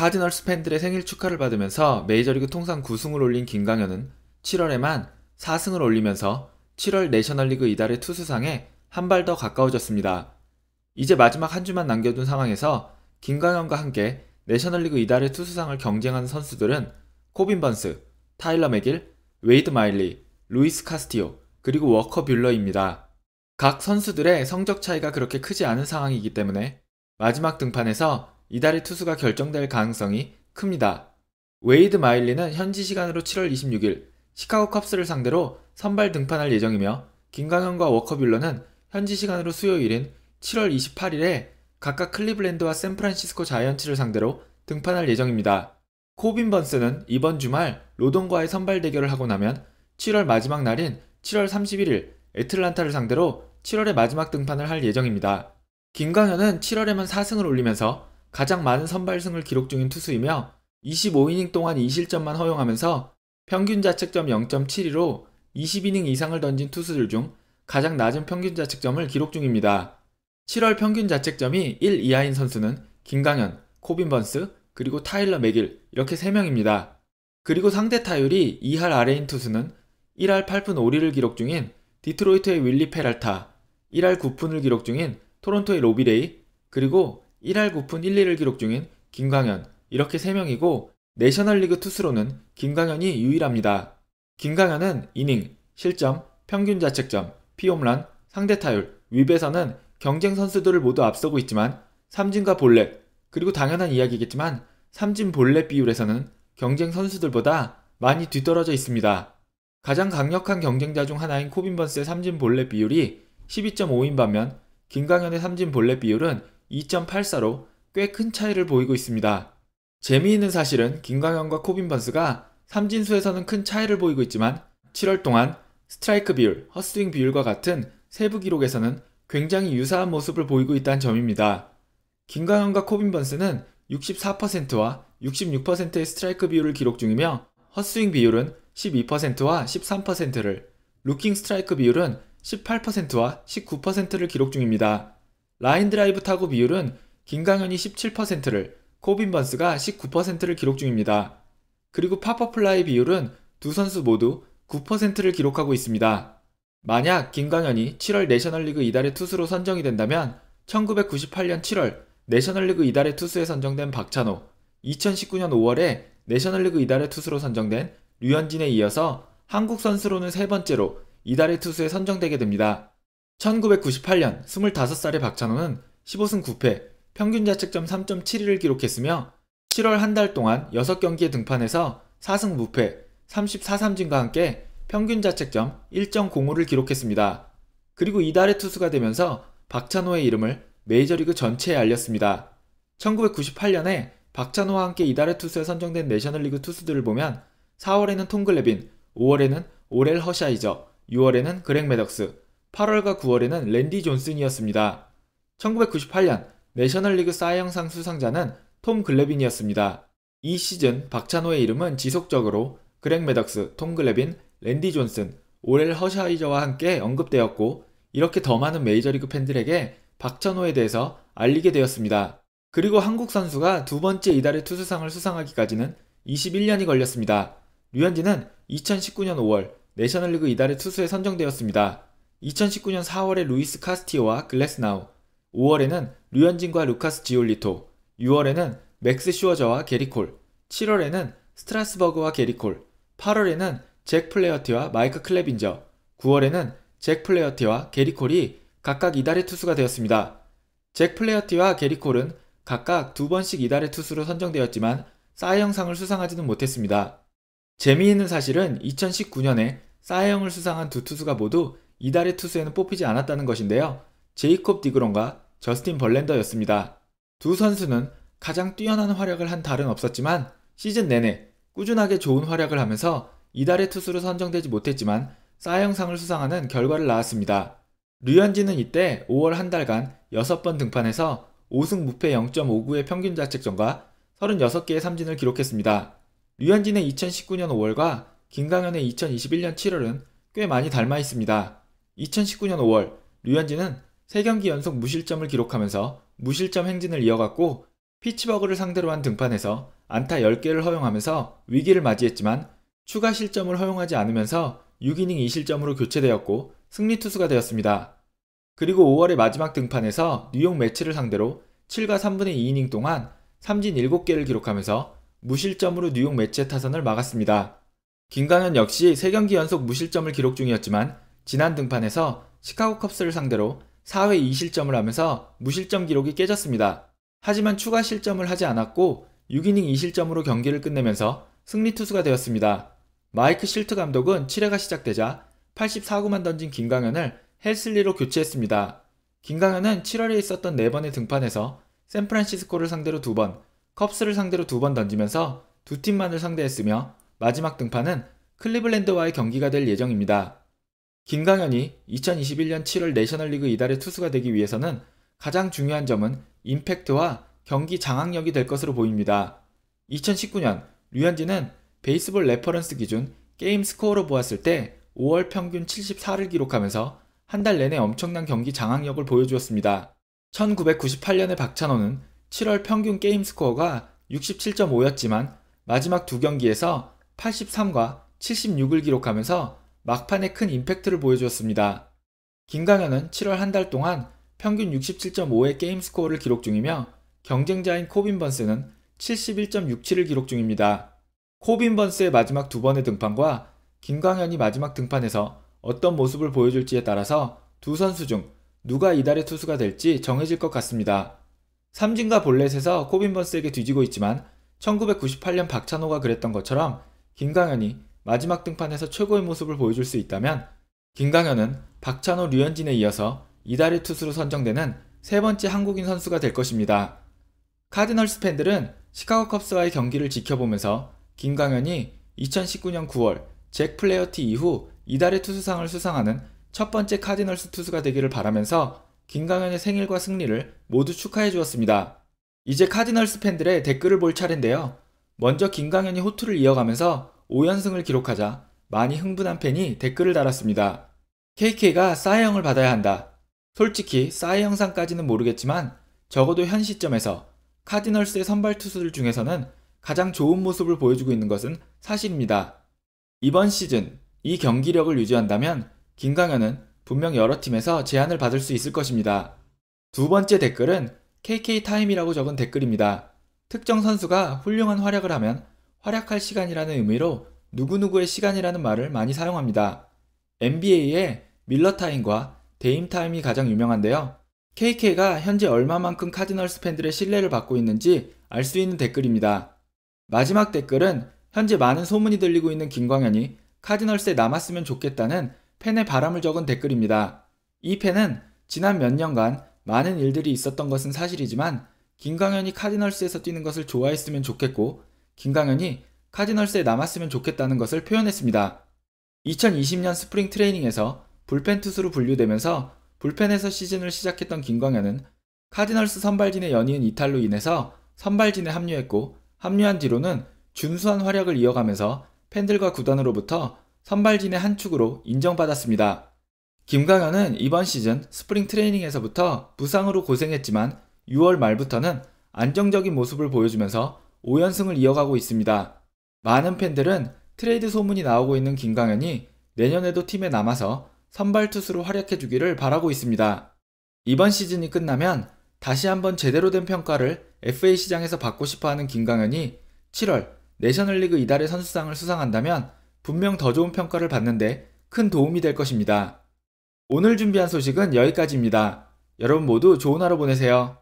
카디널스 팬들의 생일 축하를 받으면서 메이저리그 통산 9승을 올린 김강현은 7월에만 4승을 올리면서 7월 내셔널리그 이달의 투수상에 한 발 더 가까워졌습니다. 이제 마지막 한 주만 남겨둔 상황에서 김강현과 함께 내셔널리그 이달의 투수상을 경쟁한 선수들은 코빈 번스, 타일러 맥일, 웨이드 마일리, 루이스 카스티오, 그리고 워커 뷸러입니다. 각 선수들의 성적 차이가 그렇게 크지 않은 상황이기 때문에 마지막 등판에서 이달의 투수가 결정될 가능성이 큽니다. 웨이드 마일리는 현지 시간으로 7월 26일 시카고 컵스를 상대로 선발 등판할 예정이며 김강현과 워커빌러는 현지 시간으로 수요일인 7월 28일에 각각 클리블랜드와 샌프란시스코 자이언츠를 상대로 등판할 예정입니다. 코빈 번스는 이번 주말 로돈과의 선발 대결을 하고 나면 7월 마지막 날인 7월 31일 애틀란타를 상대로 7월에 마지막 등판을 할 예정입니다. 김강현은 7월에만 4승을 올리면서 가장 많은 선발승을 기록 중인 투수이며 25이닝 동안 2실점만 허용하면서 평균 자책점 0.72로 20이닝 이상을 던진 투수들 중 가장 낮은 평균 자책점을 기록 중입니다. 7월 평균 자책점이 1 이하인 선수는 김강현, 코빈 번스, 그리고 타일러 맥일 이렇게 3명입니다. 그리고 상대 타율이 2할 아래인 투수는 1할 8푼 5리를 기록 중인 디트로이트의 윌리 페랄타, 1할 9푼을 기록 중인 토론토의 로비레이, 그리고 1할 9푼 1리를 기록 중인 김광현 이렇게 3명이고 내셔널리그 투수로는 김광현이 유일합니다. 김광현은 이닝, 실점, 평균 자책점, 피홈런, 상대 타율, 위배선은 경쟁 선수들을 모두 앞서고 있지만 삼진과 볼넷, 그리고 당연한 이야기겠지만 삼진 볼넷 비율에서는 경쟁 선수들보다 많이 뒤떨어져 있습니다. 가장 강력한 경쟁자 중 하나인 코빈 번스의 삼진 볼넷 비율이 12.5인 반면 김강현의 삼진 볼넷 비율은 2.84로 꽤 큰 차이를 보이고 있습니다. 재미있는 사실은 김광현과 코빈 번스가 삼진수에서는 큰 차이를 보이고 있지만 7월 동안 스트라이크 비율, 허스윙 비율과 같은 세부 기록에서는 굉장히 유사한 모습을 보이고 있다는 점입니다. 김광현과 코빈 번스는 64%와 66%의 스트라이크 비율을 기록 중이며 헛스윙 비율은 12%와 13%를, 루킹 스트라이크 비율은 18%와 19%를 기록 중입니다. 라인 드라이브 타구 비율은 김강현이 17%를, 코빈 번스가 19%를 기록 중입니다. 그리고 파퍼 플라이 비율은 두 선수 모두 9%를 기록하고 있습니다. 만약 김강현이 7월 내셔널리그 이달의 투수로 선정이 된다면 1998년 7월 내셔널리그 이달의 투수에 선정된 박찬호, 2019년 5월에 내셔널리그 이달의 투수로 선정된 류현진에 이어서 한국 선수로는 세 번째로 이달의 투수에 선정되게 됩니다. 1998년 25살의 박찬호는 15승 9패, 평균 자책점 3.71을 기록했으며 7월 한 달 동안 6경기에 등판해서 4승 무패, 34삼진과 함께 평균 자책점 1.05를 기록했습니다. 그리고 이달의 투수가 되면서 박찬호의 이름을 메이저리그 전체에 알렸습니다. 1998년에 박찬호와 함께 이달의 투수에 선정된 내셔널리그 투수들을 보면 4월에는 톰 글레빈, 5월에는 오렐 허샤이저, 6월에는 그렉 메덕스, 8월과 9월에는 랜디 존슨이었습니다. 1998년 내셔널리그 사이영상 수상자는 톰 글래빈이었습니다. 이 시즌 박찬호의 이름은 지속적으로 그렉 메덕스, 톰 글래빈, 랜디 존슨, 오렐 허샤이저와 함께 언급되었고 이렇게 더 많은 메이저리그 팬들에게 박찬호에 대해서 알리게 되었습니다. 그리고 한국 선수가 두 번째 이달의 투수상을 수상하기까지는 21년이 걸렸습니다. 류현진은 2019년 5월 내셔널리그 이달의 투수에 선정되었습니다. 2019년 4월에 루이스 카스티오와 글래스나우, 5월에는 류현진과 루카스 지올리토, 6월에는 맥스 슈어저와 게리콜, 7월에는 스트라스버그와 게리콜, 8월에는 잭 플레어티와 마이크 클레빈저, 9월에는 잭 플레어티와 게리콜이 각각 이달의 투수가 되었습니다. 잭 플레어티와 게리콜은 각각 두 번씩 이달의 투수로 선정되었지만 싸이영상을 수상하지는 못했습니다. 재미있는 사실은 2019년에 싸이영을 수상한 두 투수가 모두 이달의 투수에는 뽑히지 않았다는 것인데요. 제이콥 디그론과 저스틴 벌렌더였습니다. 두 선수는 가장 뛰어난 활약을 한 달은 없었지만 시즌 내내 꾸준하게 좋은 활약을 하면서 이달의 투수로 선정되지 못했지만 사영상을 수상하는 결과를 낳았습니다. 류현진은 이때 5월 한 달간 6번 등판해서 5승 무패 0.59의 평균 자책점과 36개의 삼진을 기록했습니다. 류현진의 2019년 5월과 김강현의 2021년 7월은 꽤 많이 닮아 있습니다. 2019년 5월 류현진은 3경기 연속 무실점을 기록하면서 무실점 행진을 이어갔고 피츠버그를 상대로 한 등판에서 안타 10개를 허용하면서 위기를 맞이했지만 추가 실점을 허용하지 않으면서 6이닝 2실점으로 교체되었고 승리 투수가 되었습니다. 그리고 5월의 마지막 등판에서 뉴욕 매치를 상대로 7과 3분의 2이닝 동안 3진 7개를 기록하면서 무실점으로 뉴욕 매치의 타선을 막았습니다. 김강현 역시 3경기 연속 무실점을 기록 중이었지만 지난 등판에서 시카고 컵스를 상대로 4회 2실점을 하면서 무실점 기록이 깨졌습니다. 하지만 추가 실점을 하지 않았고 6이닝 2실점으로 경기를 끝내면서 승리 투수가 되었습니다. 마이크 실트 감독은 7회가 시작되자 84구만 던진 김강현을 헬슬리로 교체했습니다. 김강현은 7월에 있었던 4번의 등판에서 샌프란시스코를 상대로 2번, 컵스를 상대로 2번 던지면서 두 팀만을 상대했으며 마지막 등판은 클리블랜드와의 경기가 될 예정입니다. 김강현이 2021년 7월 내셔널리그 이달의 투수가 되기 위해서는 가장 중요한 점은 임팩트와 경기 장악력이 될 것으로 보입니다. 2019년 류현진은 베이스볼 레퍼런스 기준 게임 스코어로 보았을 때 5월 평균 74를 기록하면서 한 달 내내 엄청난 경기 장악력을 보여주었습니다. 1998년의 박찬호는 7월 평균 게임 스코어가 67.5였지만 마지막 두 경기에서 83과 76을 기록하면서 막판에 큰 임팩트를 보여주었습니다. 김강현은 7월 한 달 동안 평균 67.5의 게임 스코어를 기록 중이며 경쟁자인 코빈 번스는 71.67을 기록 중입니다. 코빈 번스의 마지막 두 번의 등판과 김광현이 마지막 등판에서 어떤 모습을 보여줄지에 따라서 두 선수 중 누가 이달의 투수가 될지 정해질 것 같습니다. 삼진과 볼넷에서 코빈 번스에게 뒤지고 있지만 1998년 박찬호가 그랬던 것처럼 김광현이 마지막 등판에서 최고의 모습을 보여줄 수 있다면 김강현은 박찬호, 류현진에 이어서 이달의 투수로 선정되는 세 번째 한국인 선수가 될 것입니다. 카디널스 팬들은 시카고 컵스와의 경기를 지켜보면서 김강현이 2019년 9월 잭 플레어티 이후 이달의 투수상을 수상하는 첫 번째 카디널스 투수가 되기를 바라면서 김강현의 생일과 승리를 모두 축하해 주었습니다. 이제 카디널스 팬들의 댓글을 볼 차례인데요. 먼저 김강현이 호투를 이어가면서 5연승을 기록하자 많이 흥분한 팬이 댓글을 달았습니다. KK가 싸이형을 받아야 한다. 솔직히 싸이 형상까지는 모르겠지만 적어도 현 시점에서 카디널스의 선발 투수들 중에서는 가장 좋은 모습을 보여주고 있는 것은 사실입니다. 이번 시즌 이 경기력을 유지한다면 김강현은 분명 여러 팀에서 제안을 받을 수 있을 것입니다. 두 번째 댓글은 KK타임이라고 적은 댓글입니다. 특정 선수가 훌륭한 활약을 하면 활약할 시간이라는 의미로 누구누구의 시간이라는 말을 많이 사용합니다. NBA의 밀러 타임과 데임 타임이 가장 유명한데요. KK가 현재 얼마만큼 카디널스 팬들의 신뢰를 받고 있는지 알 수 있는 댓글입니다. 마지막 댓글은 현재 많은 소문이 들리고 있는 김광현이 카디널스에 남았으면 좋겠다는 팬의 바람을 적은 댓글입니다. 이 팬은 지난 몇 년간 많은 일들이 있었던 것은 사실이지만 김광현이 카디널스에서 뛰는 것을 좋아했으면 좋겠고 김강현이 카디널스에 남았으면 좋겠다는 것을 표현했습니다. 2020년 스프링 트레이닝에서 불펜 투수로 분류되면서 불펜에서 시즌을 시작했던 김광현은 카디널스 선발진의 연이은 이탈로 인해서 선발진에 합류했고 합류한 뒤로는 준수한 활약을 이어가면서 팬들과 구단으로부터 선발진의 한 축으로 인정받았습니다. 김광현은 이번 시즌 스프링 트레이닝에서부터 부상으로 고생했지만 6월 말부터는 안정적인 모습을 보여주면서 5연승을 이어가고 있습니다. 많은 팬들은 트레이드 소문이 나오고 있는 김강현이 내년에도 팀에 남아서 선발 투수로 활약해 주기를 바라고 있습니다. 이번 시즌이 끝나면 다시 한번 제대로 된 평가를 FA 시장에서 받고 싶어 하는 김강현이 7월 내셔널리그 이달의 선수상을 수상한다면 분명 더 좋은 평가를 받는데 큰 도움이 될 것입니다. 오늘 준비한 소식은 여기까지입니다. 여러분 모두 좋은 하루 보내세요.